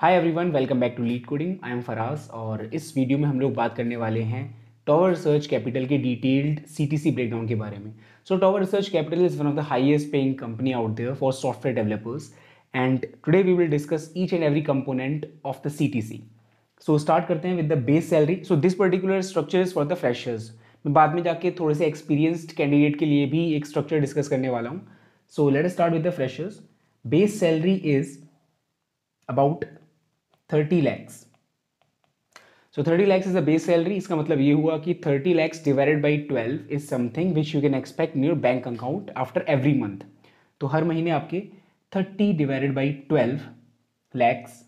Hi everyone welcome back to Lead Coding I am Faraz और इस video में हम लोग बात करने वाले हैं टॉवर रिसर्च कैपिटल के डिटेल्ड सीटीसी ब्रेकडाउन के बारे में so Tower Research Capital is one of the highest paying company out there for software developers and today we will discuss each and every component of the C so start करते हैं with the base salary so this particular structure is for the freshers मैं बाद में जाके थोड़े से experienced candidate के लिए भी एक स्ट्रक्चर डिस्कस करने वाला हूँ so let start with the freshers base salary is about thirty lakhs so thirty lakhs is a base salary इसका मतलब ये हुआ कि thirty lakhs divided by twelve is something which you can expect in your bank account after every month तो हर महीने आपके thirty divided by twelve lakhs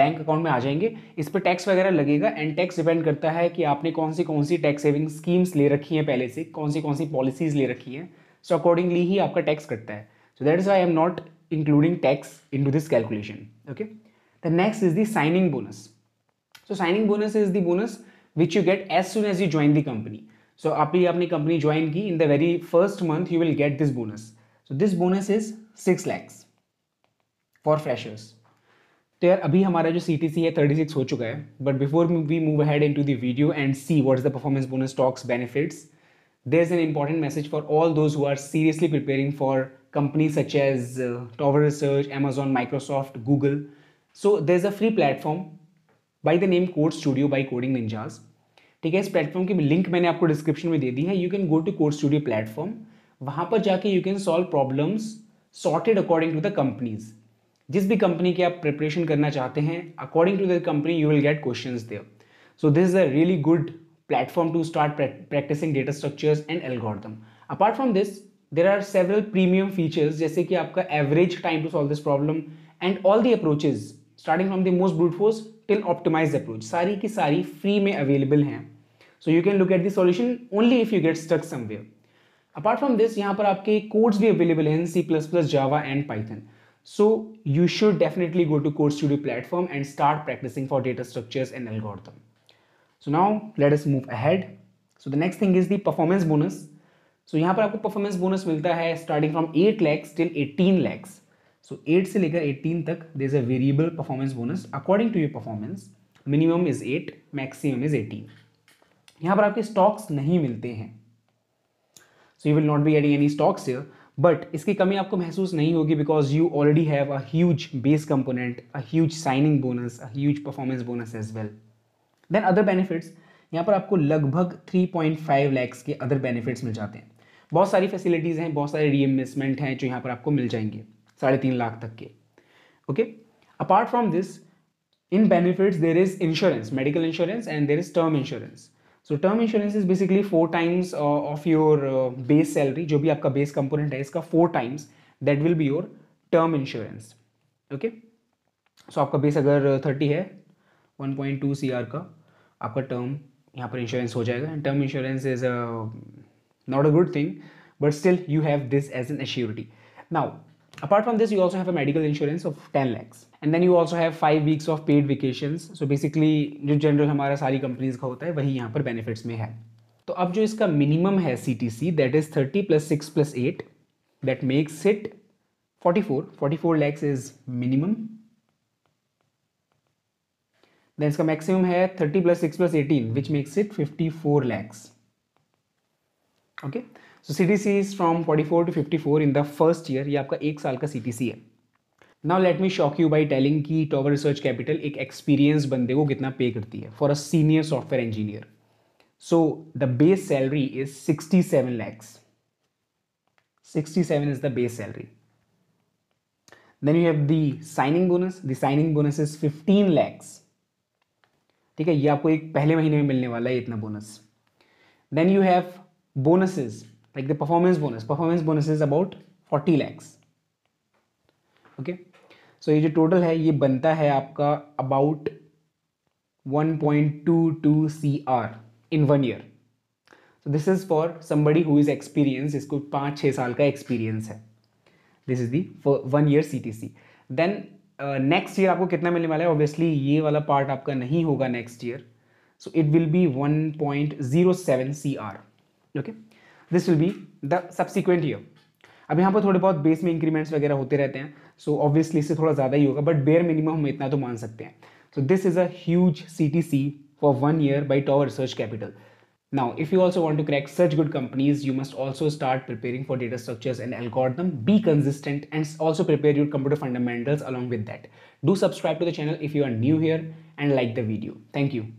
bank account में आ जाएंगे इस पर टैक्स वगैरह लगेगा एंड टैक्स डिपेंड करता है कि आपने कौन सी कौन सी टैक्स सेविंग स्कीम्स ले रखी हैं पहले से कौन सी कौन सी पॉलिसीज ले रखी हैं सो अकॉर्डिंगली ही आपका टैक्स कटता है so that is I am not including tax into this calculation okay The next is the signing bonus. So signing bonus is the bonus which you get as soon as you join the company. So after your company join key in the very first month you will get this bonus. So this bonus is 6 lakhs for freshers. तो यार अभी हमारा जो सी T C है thirty six हो चुका है but before we move head into the video and see what is the performance bonus stocks benefits there is an important message for all those who are seriously preparing for companies such as Tower Research Amazon Microsoft Google so there is a free platform by the name Code Studio by Coding Ninjas ठीक है इस platform की link मैंने आपको description में दे दी है you can go to Code Studio platform वहाँ पर जाके you can solve problems sorted according to the companies जिस भी कंपनी की आप प्रिपरेशन करना चाहते हैं according to the company you will get question there so this is a really good platform to start practicing data structures and algorithm. Apart from this there are several premium features जैसे कि आपका average time to solve this problem and all the approaches starting from the most brute force till optimize approach सारी की सारी free में available हैं so you can look at the solution only if you get stuck somewhere apart from this यहाँ पर आपके codes भी available हैं C plus plus Java and Python so you should definitely go to Code Studio platform and start practicing for data structures and algorithm so now let us move ahead so the next thing is the performance bonus so यहाँ पर आपको performance bonus मिलता है starting from eight lakhs till eighteen lakhs so eight से लेकर eighteen तक they is a variable performance bonus according to your performance minimum is eight maximum is eighteen यहाँ पर आपके स्टॉक्स नहीं मिलते हैं so you will not be adding any stocks here but इसकी कमी आपको महसूस नहीं होगी because you already have a huge base component a huge signing bonus a huge performance bonus as well then other benefits यहाँ पर आपको लगभग 3.5 लैक्स के अदर बेनिफिट्स मिल जाते हैं बहुत सारी फैसिलिटीज़ हैं बहुत सारे री हैं जो यहाँ पर आपको मिल जाएंगे साढ़े तीन लाख तक के okay apart from this in benefits there is insurance medical insurance and there is term insurance so term insurance is basically four times of your base salary जो भी आपका बेस कंपोनेंट है इसका four times that will be your term insurance okay so आपका base अगर thirty है one point two C R का आपका टर्म यहाँ पर इंश्योरेंस हो जाएगा and term insurance is not a good thing but still you have this as an assurity now Apart from this, you also have a medical insurance of 10 lakhs. And then you also have five weeks of paid vacation so basically जो general हमारा सारी companies का होता है वही यहाँ पर benefits में है तो अब जो इसका मिनिमम है C T C that is thirty plus six plus eight that makes it forty four forty four lakhs is minimum then इसका मैक्सिमम है thirty plus six plus eighteen which makes it fifty four lakhs okay so C T C is from forty four to fifty four in the first year ये आपका एक साल का C T C है now let me shock you by telling की Tower Research Capital एक experience बंदे को कितना पे करती है for a senior software engineer so the base salary is sixty seven lakhs sixty seven is the base salary then you have the signing bonus the signing bonus is fifteen lakhs ठीक है ये आपको एक पहले महीने में मिलने वाला है इतना bonus then you have bonuses like the performance bonus performance bonus is about 40 lakhs okay so ये जो टोटल है ये बनता है आपका about 1.22 C R in one year so this is for somebody is experienced experience इसको 6 saal साल का एक्सपीरियंस है this is the one year C T C then next year आपको कितना मिलने वाला है ऑब्वियसली ये वाला पार्ट आपका नहीं होगा next year so it will be 1.07 point zero seven C R okay This will be the subsequent year. अब यहाँ पर थोड़े बहुत बेस में इंक्रीमेंट्स so obviously, इससे थोड़ा ज़्यादा ही होगा बट बेयर मिनिमम हम इतना तो मान सकते हैं so this is a huge C T C for one year by Tower Now, if you also want to crack such good companies, you must also start preparing for data structures and algorithm, be consistent and also prepare your computer fundamentals along with that. Do subscribe to the channel if you are new here and like the video. Thank you.